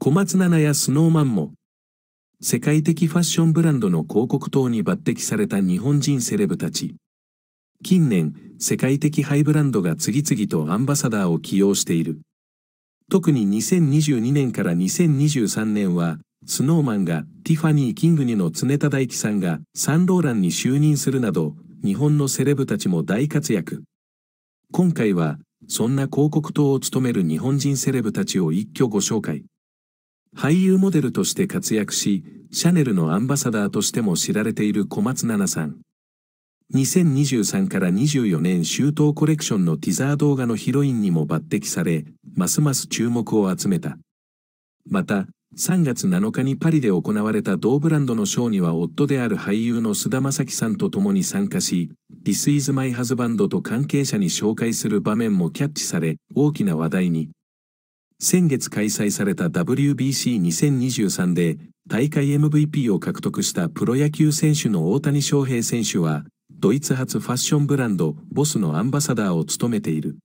小松菜奈やスノーマンも、世界的ファッションブランドの広告等に抜擢された日本人セレブたち。近年、世界的ハイブランドが次々とアンバサダーを起用している。特に2022年から2023年は、スノーマンがティファニー・キングにの常田大輝さんがサンローランに就任するなど、日本のセレブたちも大活躍。今回は、そんな広告塔を務める日本人セレブたちを一挙ご紹介。俳優モデルとして活躍し、シャネルのアンバサダーとしても知られている小松菜奈さん。2023から24年周到コレクションのティザー動画のヒロインにも抜擢され、ますます注目を集めた。また、3月7日にパリで行われた同ブランドのショーには夫である俳優の菅田将暉さんと共に参加し、This is my husband と関係者に紹介する場面もキャッチされ、大きな話題に。先月開催された WBC2023 で大会 MVP を獲得したプロ野球選手の大谷翔平選手は、ドイツ発ファッションブランドボスのアンバサダーを務めている。